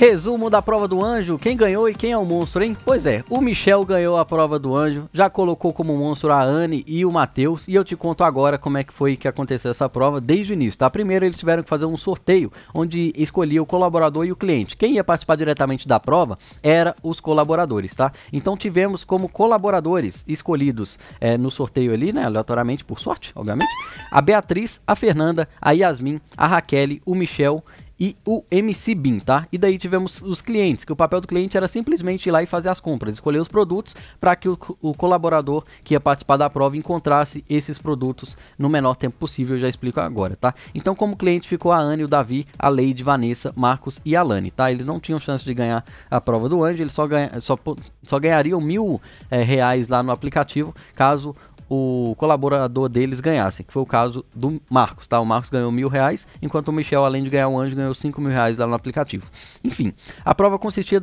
Resumo da prova do anjo: quem ganhou e quem é o monstro, hein? Pois é, o Michel ganhou a prova do anjo, já colocou como monstro a Anne e o Matheus, e eu te conto agora como é que foi que aconteceu essa prova desde o início, tá? Primeiro eles tiveram que fazer um sorteio onde escolhia o colaborador e o cliente. Quem ia participar diretamente da prova era os colaboradores, tá? Então tivemos como colaboradores escolhidos é, no sorteio ali, né? Aleatoriamente, por sorte, obviamente, a Beatriz, a Fernanda, a Yasmin, a Raquel, o Michel e o MC Bin, tá? E daí tivemos os clientes, que o papel do cliente era simplesmente ir lá e fazer as compras, escolher os produtos para que o, o, colaborador que ia participar da prova encontrasse esses produtos no menor tempo possível, eu já explico agora, tá? Então, como cliente ficou a Anne, o Davi, a Leide, Vanessa, Marcos e a Lani, tá? Eles não tinham chance de ganhar a prova do Anjo, eles só, ganha, só, só ganhariam mil é, reais lá no aplicativo caso o colaborador deles ganhasse, que foi o caso do Marcos, tá? O Marcos ganhou mil reais, enquanto o Michel, além de ganhar um anjo, ganhou cinco mil reais lá no aplicativo. Enfim, a prova consistia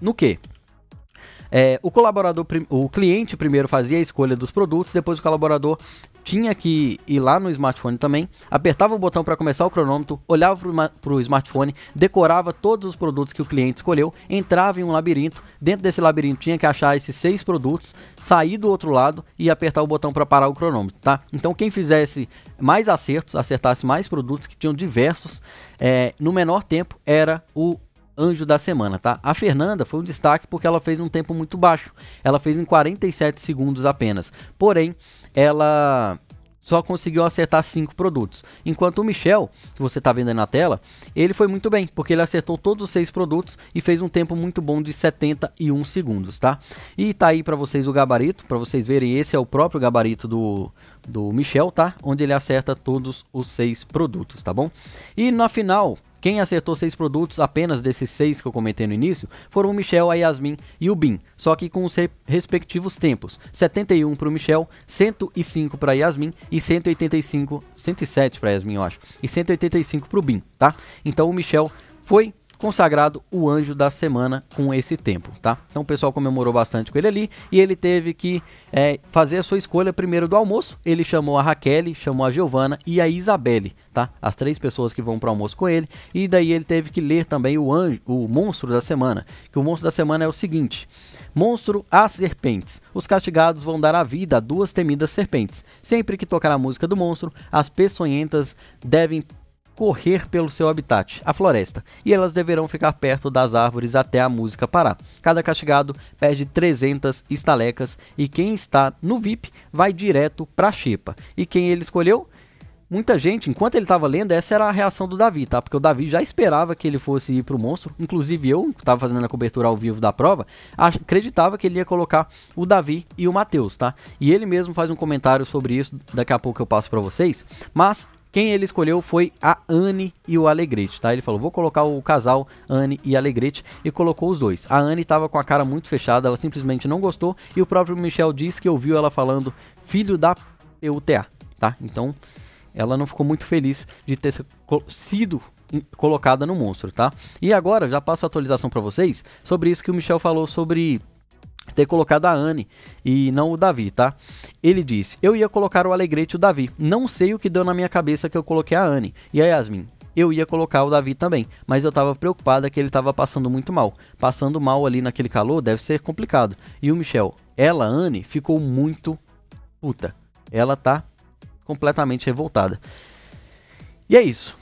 no quê? É, o colaborador, o cliente primeiro fazia a escolha dos produtos, depois o colaborador tinha que ir lá no smartphone também, apertava o botão para começar o cronômetro, olhava para o smartphone, decorava todos os produtos que o cliente escolheu, entrava em um labirinto, dentro desse labirinto tinha que achar esses seis produtos, sair do outro lado e apertar o botão para parar o cronômetro, tá? Então quem fizesse mais acertos, acertasse mais produtos que tinham diversos, é, no menor tempo era o anjo da semana, tá? A Fernanda foi um destaque porque ela fez um tempo muito baixo. Ela fez em 47 segundos apenas. Porém, ela só conseguiu acertar cinco produtos. Enquanto o Michel, que você está vendo aí na tela, ele foi muito bem, porque ele acertou todos os seis produtos e fez um tempo muito bom de 71 segundos, tá? E tá aí para vocês o gabarito, para vocês verem, esse é o próprio gabarito do, do Michel, tá? Onde ele acerta todos os seis produtos, tá bom? E na final, quem acertou seis produtos apenas desses seis que eu comentei no início foram o Michel, a Yasmin e o Bin, só que com os re respectivos tempos: 71 para o Michel, 105 para Yasmin e 185, 107 para Yasmin, eu acho, e 185 para o Bin, tá? Então o Michel foi consagrado o anjo da semana com esse tempo, tá? Então o pessoal comemorou bastante com ele ali e ele teve que é, fazer a sua escolha primeiro do almoço. Ele chamou a Raquel, chamou a Giovana e a Isabelle, tá? As três pessoas que vão para o almoço com ele. E daí ele teve que ler também o anjo, o monstro da semana, que o monstro da semana é o seguinte: Monstro às serpentes. Os castigados vão dar a vida a duas temidas serpentes. Sempre que tocar a música do monstro, as peçonhentas devem correr pelo seu habitat, a floresta, e elas deverão ficar perto das árvores até a música parar. Cada castigado perde 300 estalecas e quem está no VIP vai direto para a Xepa. E quem ele escolheu? Muita gente, enquanto ele estava lendo, essa era a reação do Davi, tá? Porque o Davi já esperava que ele fosse ir para o monstro. Inclusive eu, que estava fazendo a cobertura ao vivo da prova, acreditava que ele ia colocar o Davi e o Matheus, tá? E ele mesmo faz um comentário sobre isso, daqui a pouco eu passo para vocês. Mas quem ele escolheu foi a Anne e o Alegrete, tá? Ele falou, vou colocar o casal Anne e Alegrete e colocou os dois. A Anne estava com a cara muito fechada, ela simplesmente não gostou e o próprio Michel disse que ouviu ela falando filho da PUTA, tá? Então, ela não ficou muito feliz de ter sido colocada no monstro, tá? E agora já passo a atualização para vocês sobre isso que o Michel falou sobre ter colocado a Anne e não o Davi, tá? Ele disse: Eu ia colocar o Alegrete e o Davi. Não sei o que deu na minha cabeça que eu coloquei a Anne. E a Yasmin, eu ia colocar o Davi também, mas eu tava preocupada que ele tava passando muito mal. Passando mal ali naquele calor deve ser complicado. E o Michel, ela, Anne, ficou muito puta. Ela tá completamente revoltada. E é isso.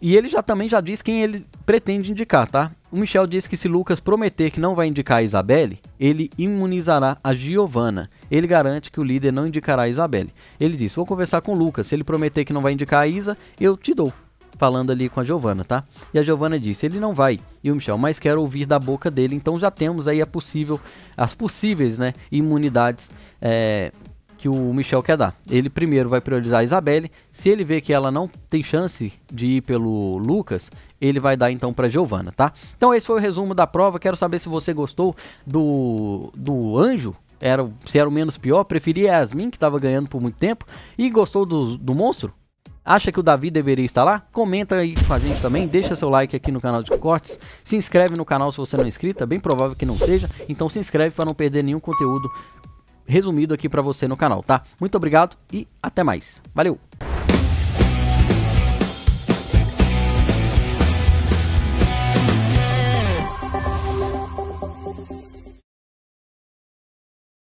E ele já também já diz quem ele pretende indicar, tá? O Michel diz que se Lucas prometer que não vai indicar a Isabelle, ele imunizará a Giovana. Ele garante que o líder não indicará a Isabelle. Ele diz: Vou conversar com o Lucas. Se ele prometer que não vai indicar a Isa, eu te dou. Falando ali com a Giovana, tá? E a Giovana disse: Ele não vai. E o Michel, mas quero ouvir da boca dele. Então já temos aí a possível, as possíveis, né? Imunidades é, que o Michel quer dar. Ele primeiro vai priorizar a Isabelle. Se ele vê que ela não tem chance de ir pelo Lucas, ele vai dar então para Giovana, tá? Então esse foi o resumo da prova. Quero saber se você gostou do do anjo era, se era o menos pior, preferia Yasmin, que estava ganhando por muito tempo, e gostou do, do monstro? Acha que o Davi deveria estar lá? Comenta aí com a gente também, deixa seu like aqui no canal de cortes, se inscreve no canal se você não é inscrito, é bem provável que não seja, então se inscreve para não perder nenhum conteúdo resumido aqui para você no canal, tá? Muito obrigado e até mais. Valeu!